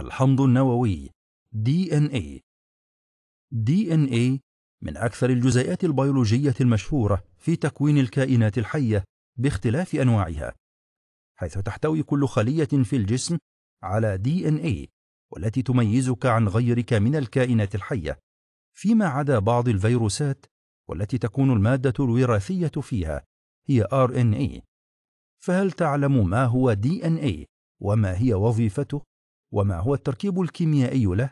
الحمض النووي DNA DNA إيه. إيه من أكثر الجزيئات البيولوجية المشهورة في تكوين الكائنات الحية باختلاف أنواعها حيث تحتوي كل خلية في الجسم على DNA إيه والتي تميزك عن غيرك من الكائنات الحية فيما عدا بعض الفيروسات والتي تكون المادة الوراثية فيها هي RNA فهل تعلم ما هو DNA وما هي وظيفته؟ وما هو التركيب الكيميائي له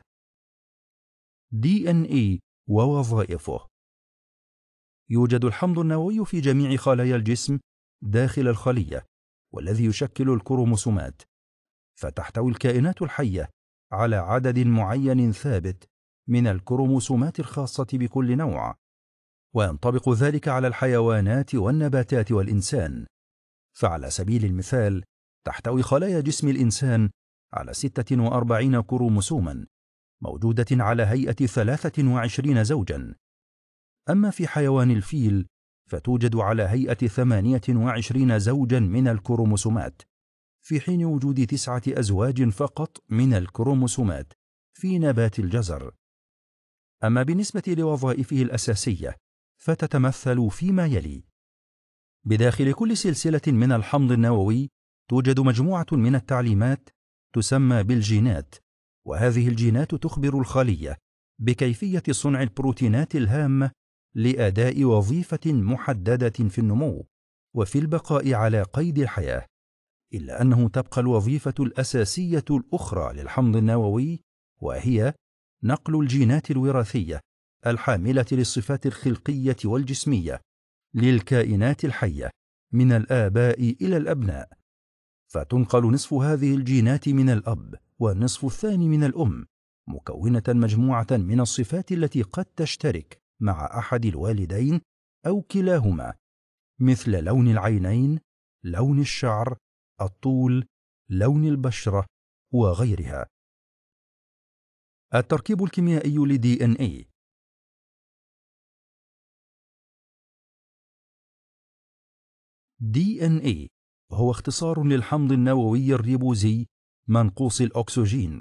DNA ووظائفه يوجد الحمض النووي في جميع خلايا الجسم داخل الخلية والذي يشكل الكروموسومات فتحتوي الكائنات الحية على عدد معين ثابت من الكروموسومات الخاصة بكل نوع وينطبق ذلك على الحيوانات والنباتات والإنسان فعلى سبيل المثال تحتوي خلايا جسم الإنسان على 46 كروموسوما موجودة على هيئة 23 زوجا أما في حيوان الفيل فتوجد على هيئة 28 زوجا من الكروموسومات في حين وجود تسعة أزواج فقط من الكروموسومات في نبات الجزر أما بالنسبة لوظائفه الأساسية فتتمثل فيما يلي بداخل كل سلسلة من الحمض النووي توجد مجموعة من التعليمات تسمى بالجينات وهذه الجينات تخبر الخليه بكيفيه صنع البروتينات الهامه لاداء وظيفه محدده في النمو وفي البقاء على قيد الحياه الا انه تبقى الوظيفه الاساسيه الاخرى للحمض النووي وهي نقل الجينات الوراثيه الحامله للصفات الخلقيه والجسميه للكائنات الحيه من الاباء الى الابناء فتنقل نصف هذه الجينات من الأب والنصف الثاني من الأم مكونة مجموعة من الصفات التي قد تشترك مع أحد الوالدين أو كلاهما مثل لون العينين، لون الشعر، الطول، لون البشرة وغيرها. التركيب الكيميائي لـ DNA DNA هو اختصار للحمض النووي الريبوزي منقوص الأكسجين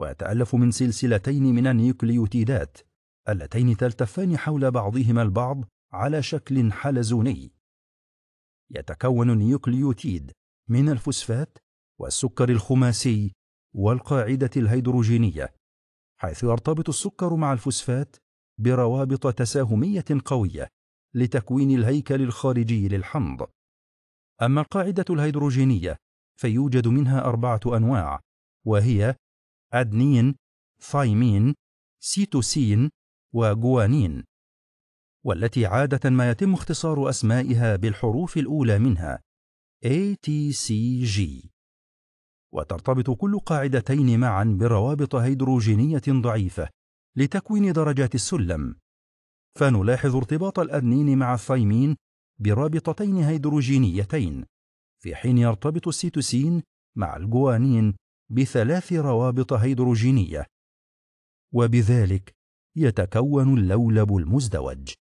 ويتألف من سلسلتين من النيوكليوتيدات اللتين تلتفان حول بعضهما البعض على شكل حلزوني يتكون النيوكليوتيد من الفوسفات والسكر الخماسي والقاعدة الهيدروجينية حيث يرتبط السكر مع الفوسفات بروابط تساهمية قوية لتكوين الهيكل الخارجي للحمض أما القاعدة الهيدروجينية فيوجد منها أربعة أنواع وهي أدنين، ثايمين، سيتوسين، وجوانين، والتي عادة ما يتم اختصار أسمائها بالحروف الأولى منها ATCG وترتبط كل قاعدتين معا بروابط هيدروجينية ضعيفة لتكوين درجات السلم فنلاحظ ارتباط الأدنين مع الثايمين برابطتين هيدروجينيتين في حين يرتبط السيتوسين مع الجوانين بثلاث روابط هيدروجينية وبذلك يتكون اللولب المزدوج